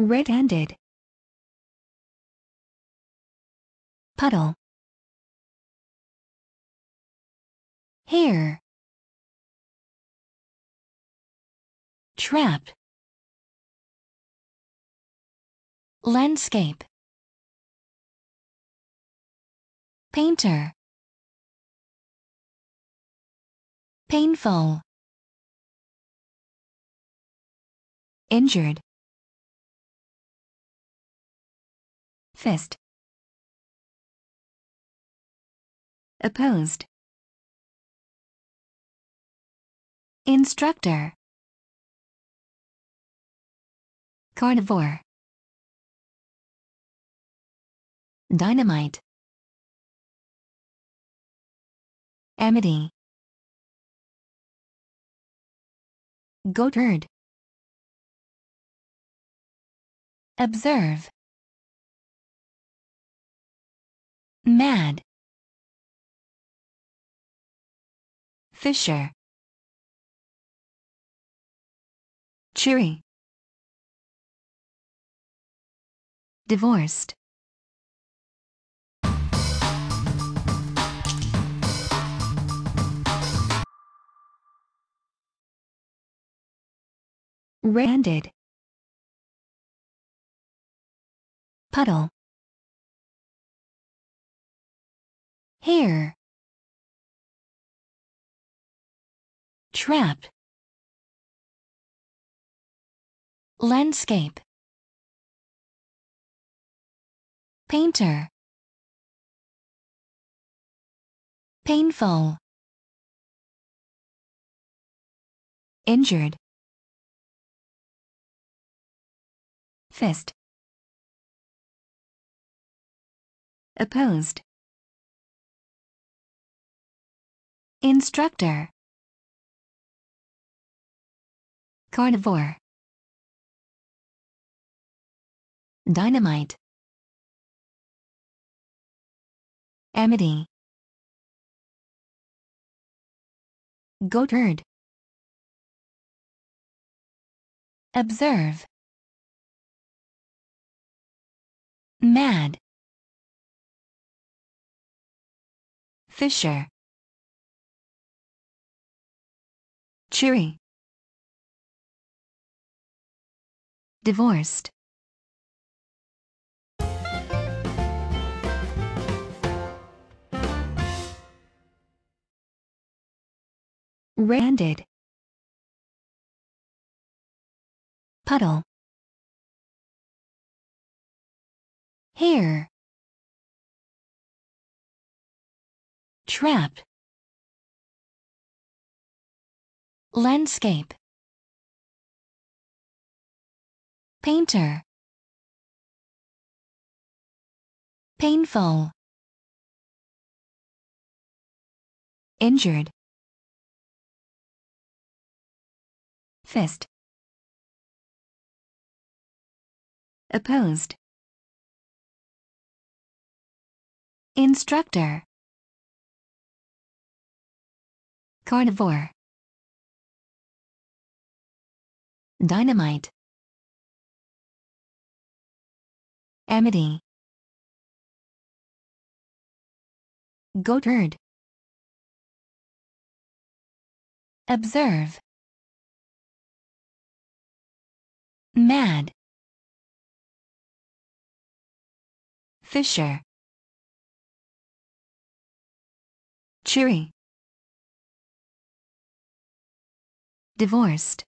red-handed puddle hair trap landscape painter painful injured Fist. Opposed. Instructor. Carnivore. Dynamite. Amity. Goatherd. Observe. mad Fisher cheery divorced Randed Puddle hair trap landscape painter painful injured fist opposed Instructor Carnivore Dynamite Amity Goatherd Observe Mad Fisher cheery divorced Randed. Puddle. Hair. Trapped. Landscape Painter Painful Injured Fist Opposed Instructor Carnivore Dynamite. Amity. Goatherd Observe. Mad. Fisher. Cheery. Divorced.